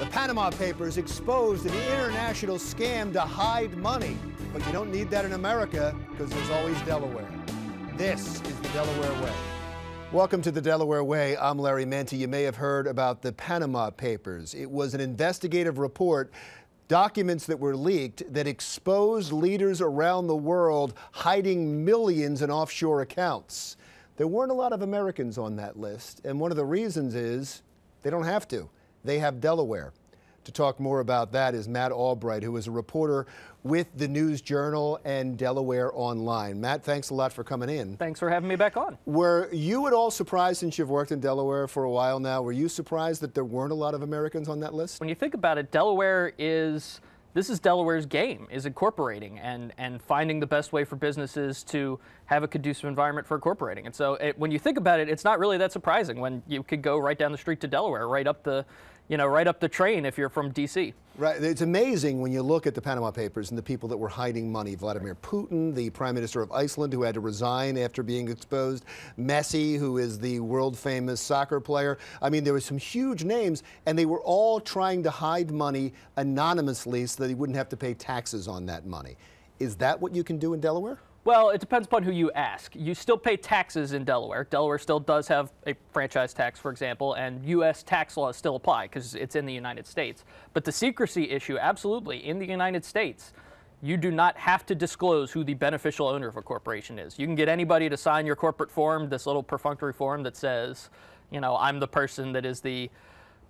The Panama Papers exposed an international scam to hide money. But you don't need that in America because there's always Delaware. This is the Delaware Way. Welcome to the Delaware Way. I'm Larry Manti. You may have heard about the Panama Papers. It was an investigative report documents that were leaked that exposed leaders around the world hiding millions in offshore accounts. There weren't a lot of Americans on that list, and one of the reasons is they don't have to. They have Delaware. To talk more about that is Matt Albright, who is a reporter with the News Journal and Delaware Online. Matt, thanks a lot for coming in. Thanks for having me back on. Were you at all surprised, since you've worked in Delaware for a while now, were you surprised that there weren't a lot of Americans on that list? When you think about it, Delaware is this is Delaware's game is incorporating and, and finding the best way for businesses to have a conducive environment for incorporating. And so it, when you think about it, it's not really that surprising when you could go right down the street to Delaware, right up the you know, right up the train if you're from D.C. Right. It's amazing when you look at the Panama Papers and the people that were hiding money. Vladimir Putin, the prime minister of Iceland, who had to resign after being exposed. Messi, who is the world famous soccer player. I mean, there were some huge names, and they were all trying to hide money anonymously so that he wouldn't have to pay taxes on that money. Is that what you can do in Delaware? Well, it depends upon who you ask. You still pay taxes in Delaware. Delaware still does have a franchise tax, for example, and U.S. tax laws still apply because it's in the United States. But the secrecy issue, absolutely, in the United States, you do not have to disclose who the beneficial owner of a corporation is. You can get anybody to sign your corporate form, this little perfunctory form that says, you know, I'm the person that is the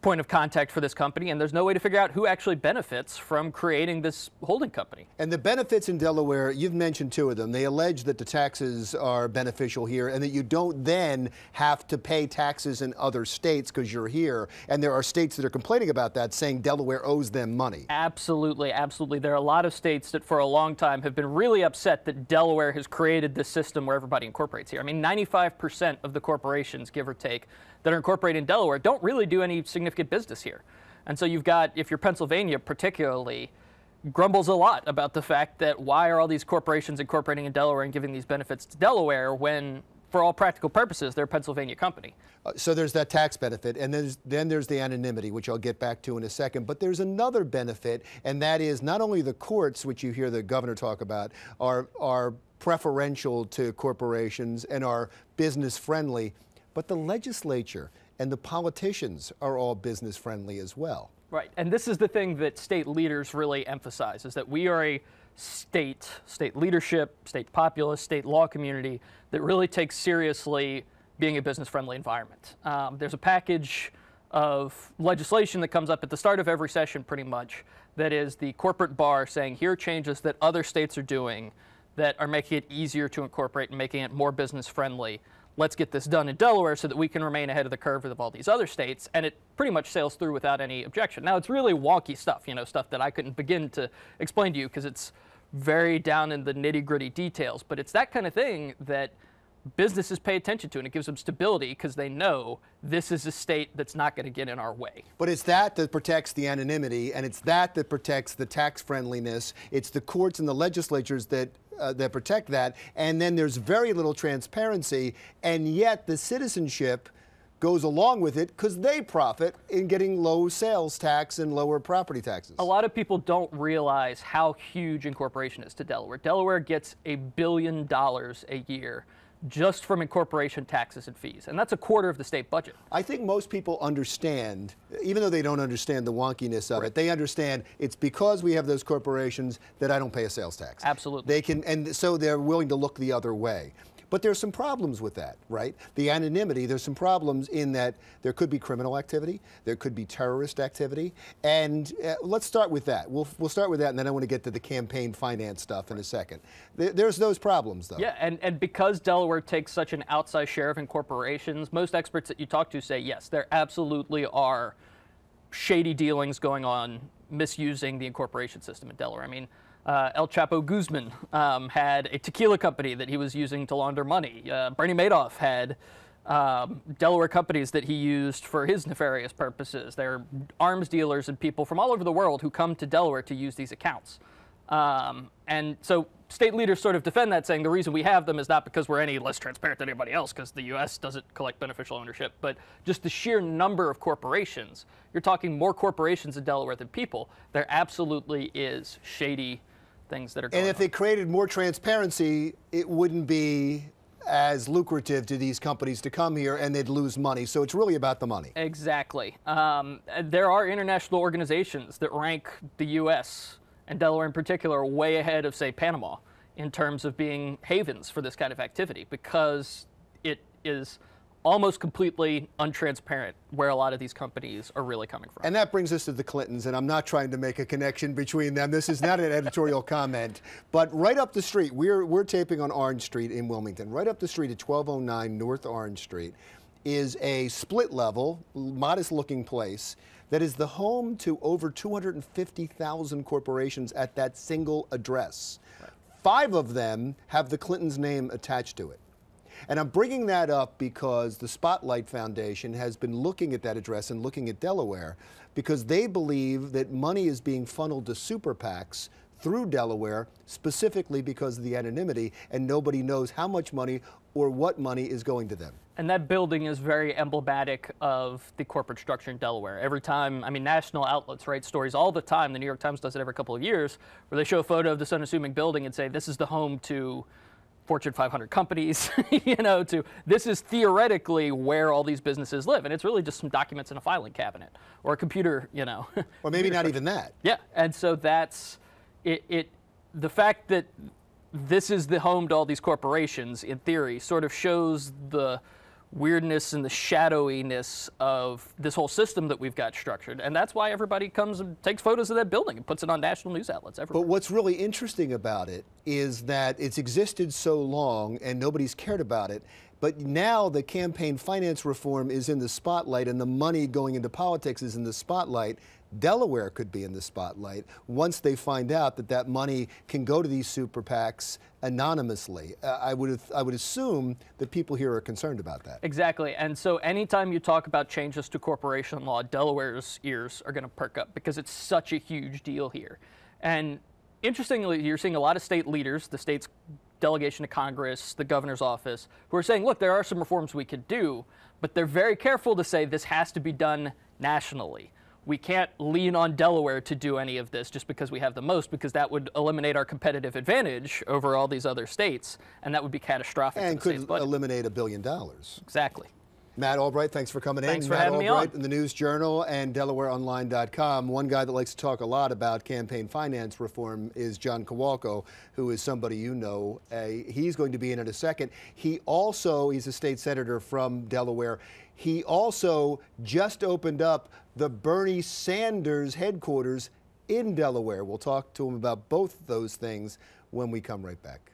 point of contact for this company, and there's no way to figure out who actually benefits from creating this holding company. And the benefits in Delaware, you've mentioned two of them. They allege that the taxes are beneficial here and that you don't then have to pay taxes in other states because you're here. And there are states that are complaining about that, saying Delaware owes them money. Absolutely, absolutely. There are a lot of states that for a long time have been really upset that Delaware has created this system where everybody incorporates here. I mean, 95% of the corporations, give or take, that are incorporated in Delaware don't really do any significant significant business here. And so you've got, if you're Pennsylvania particularly, grumbles a lot about the fact that why are all these corporations incorporating in Delaware and giving these benefits to Delaware when, for all practical purposes, they're a Pennsylvania company. Uh, so there's that tax benefit, and there's, then there's the anonymity, which I'll get back to in a second. But there's another benefit, and that is not only the courts, which you hear the governor talk about, are, are preferential to corporations and are business friendly, but the legislature and the politicians are all business friendly as well. Right, and this is the thing that state leaders really emphasize is that we are a state, state leadership, state populace, state law community that really takes seriously being a business friendly environment. Um, there's a package of legislation that comes up at the start of every session pretty much that is the corporate bar saying here are changes that other states are doing that are making it easier to incorporate and making it more business friendly let's get this done in Delaware so that we can remain ahead of the curve with all these other states. And it pretty much sails through without any objection. Now, it's really wonky stuff, you know, stuff that I couldn't begin to explain to you because it's very down in the nitty gritty details. But it's that kind of thing that businesses pay attention to and it gives them stability because they know this is a state that's not going to get in our way. But it's that that protects the anonymity and it's that that protects the tax friendliness. It's the courts and the legislatures that uh, that protect that, and then there's very little transparency, and yet the citizenship goes along with it because they profit in getting low sales tax and lower property taxes. A lot of people don't realize how huge incorporation is to Delaware. Delaware gets a billion dollars a year just from incorporation taxes and fees. And that's a quarter of the state budget. I think most people understand, even though they don't understand the wonkiness of right. it, they understand it's because we have those corporations that I don't pay a sales tax. Absolutely. They can, and so they're willing to look the other way. But there's some problems with that, right? The anonymity, there's some problems in that there could be criminal activity, there could be terrorist activity, and uh, let's start with that. We'll, we'll start with that, and then I want to get to the campaign finance stuff in a second. There, there's those problems, though. Yeah, and, and because Delaware takes such an outsized share of incorporations, most experts that you talk to say, yes, there absolutely are shady dealings going on misusing the incorporation system in Delaware. I mean, uh, El Chapo Guzman um, had a tequila company that he was using to launder money. Uh, Bernie Madoff had um, Delaware companies that he used for his nefarious purposes. There are arms dealers and people from all over the world who come to Delaware to use these accounts. Um, and so state leaders sort of defend that, saying the reason we have them is not because we're any less transparent than anybody else, because the U.S. doesn't collect beneficial ownership, but just the sheer number of corporations. You're talking more corporations in Delaware than people. There absolutely is shady things that are. going And if on. they created more transparency, it wouldn't be as lucrative to these companies to come here and they'd lose money. So it's really about the money. Exactly. Um, there are international organizations that rank the U.S and Delaware in particular, way ahead of, say, Panama in terms of being havens for this kind of activity because it is almost completely untransparent where a lot of these companies are really coming from. And that brings us to the Clintons, and I'm not trying to make a connection between them. This is not an editorial comment, but right up the street, we're, we're taping on Orange Street in Wilmington. Right up the street at 1209 North Orange Street is a split level, modest looking place that is the home to over 250,000 corporations at that single address. Right. Five of them have the Clintons' name attached to it. And I'm bringing that up because the Spotlight Foundation has been looking at that address and looking at Delaware because they believe that money is being funneled to super PACs through Delaware specifically because of the anonymity and nobody knows how much money or what money is going to them. And that building is very emblematic of the corporate structure in Delaware. Every time, I mean, national outlets write stories all the time. The New York Times does it every couple of years where they show a photo of this unassuming building and say, this is the home to Fortune 500 companies, you know, to this is theoretically where all these businesses live. And it's really just some documents in a filing cabinet or a computer, you know. Or maybe not even that. Yeah. And so that's it, it the fact that this is the home to all these corporations, in theory, sort of shows the weirdness and the shadowiness of this whole system that we've got structured. And that's why everybody comes and takes photos of that building and puts it on national news outlets everywhere. But what's really interesting about it is that it's existed so long and nobody's cared about it. But now the campaign finance reform is in the spotlight and the money going into politics is in the spotlight. Delaware could be in the spotlight once they find out that that money can go to these super PACs anonymously. Uh, I would I would assume that people here are concerned about that. Exactly. And so anytime you talk about changes to corporation law, Delaware's ears are going to perk up because it's such a huge deal here. And interestingly, you're seeing a lot of state leaders, the state's delegation to Congress, the governor's office, who are saying, look, there are some reforms we could do, but they're very careful to say this has to be done nationally. We can't lean on Delaware to do any of this just because we have the most, because that would eliminate our competitive advantage over all these other states, and that would be catastrophic. And could eliminate a billion dollars. Exactly. Matt Albright, thanks for coming thanks in. Thanks for Matt having Albright me on. in the News Journal and DelawareOnline.com. One guy that likes to talk a lot about campaign finance reform is John Kowalko, who is somebody you know. Uh, he's going to be in in a second. He also, he's a state senator from Delaware. He also just opened up the Bernie Sanders headquarters in Delaware. We'll talk to him about both those things when we come right back.